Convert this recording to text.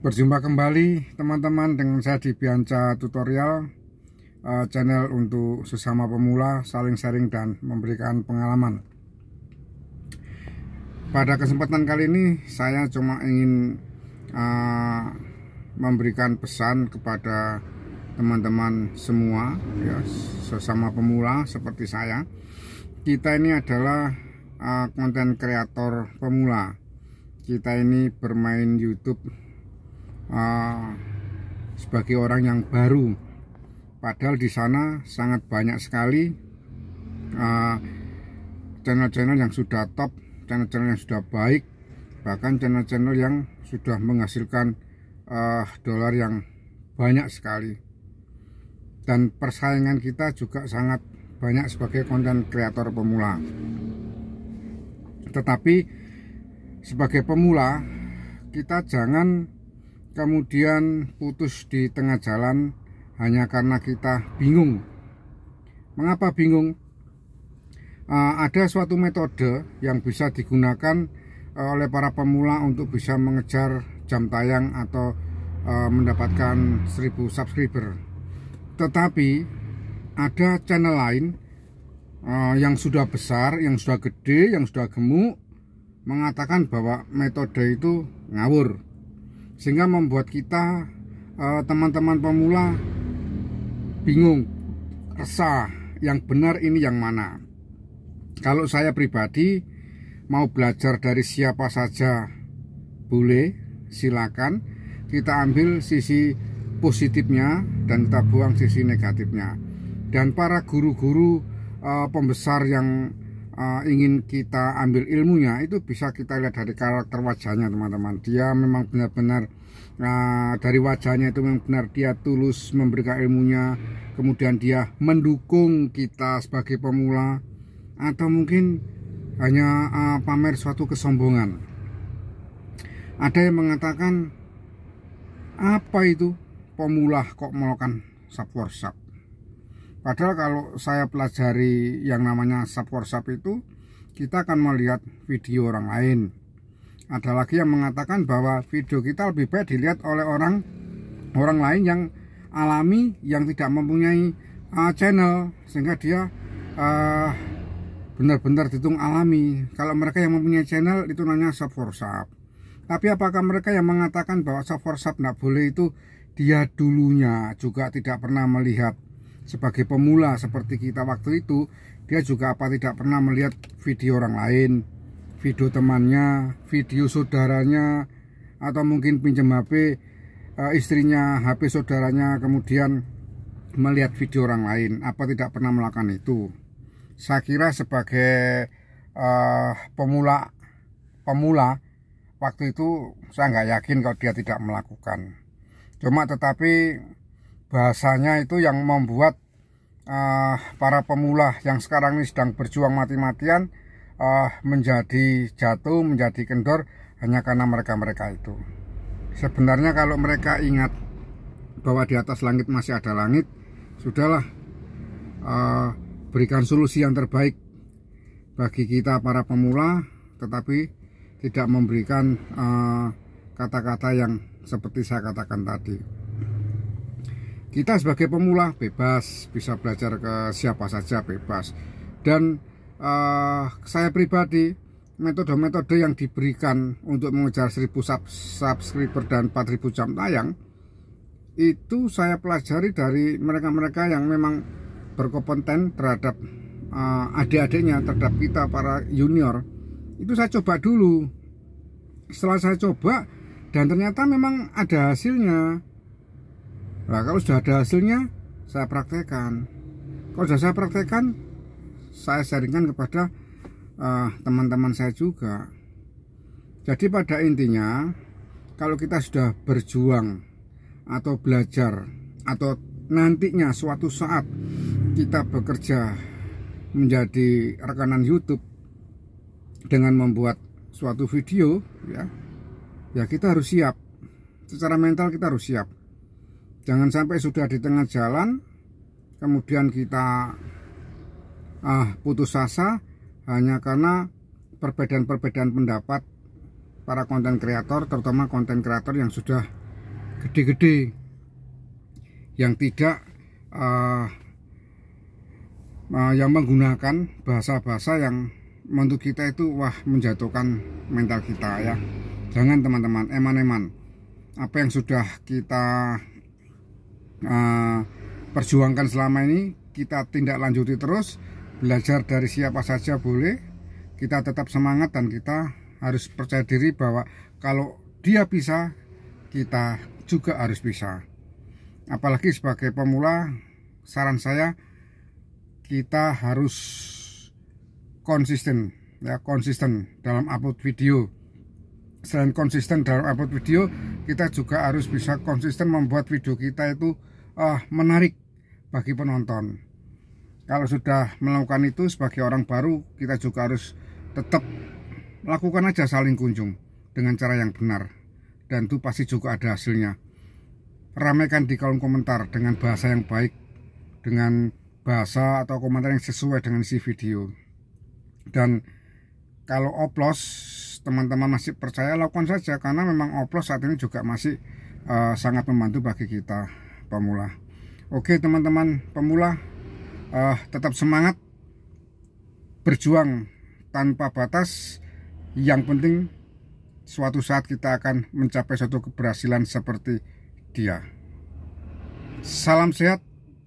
Berjumpa kembali teman-teman dengan saya di Bianca Tutorial eh, Channel untuk sesama pemula saling sharing dan memberikan pengalaman Pada kesempatan kali ini saya cuma ingin eh, memberikan pesan kepada teman-teman semua ya, Sesama pemula seperti saya Kita ini adalah eh, konten kreator pemula kita ini bermain YouTube Ah, sebagai orang yang baru. Padahal di sana sangat banyak sekali ah, channel-channel uh, yang sudah top, channel-channel yang sudah baik, bahkan channel-channel yang sudah menghasilkan uh, dolar yang banyak sekali. Dan persaingan kita juga sangat banyak sebagai konten kreator pemula. Tetapi sebagai pemula kita jangan kemudian putus di tengah jalan hanya karena kita bingung. Mengapa bingung? Ah, ada suatu metode yang bisa digunakan eh, oleh para pemula untuk bisa mengejar jam tayang atau eh, mendapatkan 1000 subscriber. Tetapi ada channel lain eh, yang sudah besar, yang sudah gede, yang sudah gemuk mengatakan bahwa metode itu ngawur sehingga membuat kita eh, teman-teman uh, pemula bingung resah yang benar ini yang mana kalau saya pribadi mau belajar dari siapa saja boleh silakan kita ambil sisi positifnya dan kita buang sisi negatifnya dan para guru-guru uh, pembesar yang uh, ingin kita ambil ilmunya itu bisa kita lihat dari karakter wajahnya teman-teman dia memang benar-benar uh, dari wajahnya itu memang benar dia tulus memberikan ilmunya kemudian dia mendukung kita sebagai pemula atau mungkin hanya uh, pamer suatu kesombongan ada yang mengatakan apa itu pemula kok melakukan subworkshop Padahal kalau saya pelajari yang namanya sub sub itu, kita akan melihat video orang lain. Ada lagi yang mengatakan bahwa video kita lebih baik dilihat oleh orang orang lain yang alami, yang tidak mempunyai uh, channel, sehingga dia uh, benar-benar ditung alami. Kalau mereka yang mempunyai channel itu namanya sub sub. Tapi apakah mereka yang mengatakan bahwa sub sub tidak boleh itu dia dulunya juga tidak pernah melihat sebagai pemula seperti kita waktu itu dia juga apa tidak pernah melihat video orang lain video temannya video saudaranya atau mungkin pinjam HP eh, istrinya HP saudaranya kemudian melihat video orang lain apa tidak pernah melakukan itu saya kira sebagai e, pemula pemula waktu itu saya nggak yakin kalau dia tidak melakukan cuma tetapi bahasanya itu yang membuat uh, para pemula yang sekarang ini sedang berjuang mati-matian uh, menjadi jatuh, menjadi kendor hanya karena mereka-mereka itu. Sebenarnya kalau mereka ingat bahwa di atas langit masih ada langit, sudahlah uh, berikan solusi yang terbaik bagi kita para pemula, tetapi tidak memberikan kata-kata uh, kata -kata yang seperti saya katakan tadi kita sebagai pemula bebas bisa belajar ke siapa saja bebas dan uh, saya pribadi metode-metode yang diberikan untuk mengejar 1000 sub subscriber dan 4000 jam tayang itu saya pelajari dari mereka-mereka yang memang berkompeten terhadap uh, adik-adiknya terhadap kita para junior itu saya coba dulu setelah saya coba dan ternyata memang ada hasilnya Nah kalau sudah ada hasilnya saya praktekkan. Kalau sudah saya praktekkan, saya sharingkan kepada eh, teman-teman uh, saya juga. Jadi pada intinya kalau kita sudah berjuang atau belajar atau nantinya suatu saat kita bekerja menjadi rekanan YouTube dengan membuat suatu video ya ya kita harus siap secara mental kita harus siap Jangan sampai sudah di tengah jalan, kemudian kita ah, putus asa hanya karena perbedaan-perbedaan pendapat para konten kreator, terutama konten kreator yang sudah gede-gede, yang tidak uh, uh, yang menggunakan bahasa-bahasa yang menurut kita itu wah menjatuhkan mental kita ya jangan teman-teman eman-eman apa yang sudah kita Eh, perjuangkan selama ini kita tindak lanjuti terus belajar dari siapa saja boleh kita tetap semangat dan kita harus percaya diri bahwa kalau dia bisa kita juga harus bisa apalagi sebagai pemula saran saya kita harus konsisten ya konsisten dalam upload video selain konsisten dalam upload video kita juga harus bisa konsisten membuat video kita itu uh, menarik bagi penonton kalau sudah melakukan itu sebagai orang baru kita juga harus tetap lakukan aja saling kunjung dengan cara yang benar dan itu pasti juga ada hasilnya ramaikan di kolom komentar dengan bahasa yang baik dengan bahasa atau komentar yang sesuai dengan si video dan kalau oplos teman-teman masih percaya lakukan saja karena memang oplos saat ini juga masih uh, sangat membantu bagi kita pemula oke teman-teman pemula uh, tetap semangat berjuang tanpa batas yang penting suatu saat kita akan mencapai suatu keberhasilan seperti dia salam sehat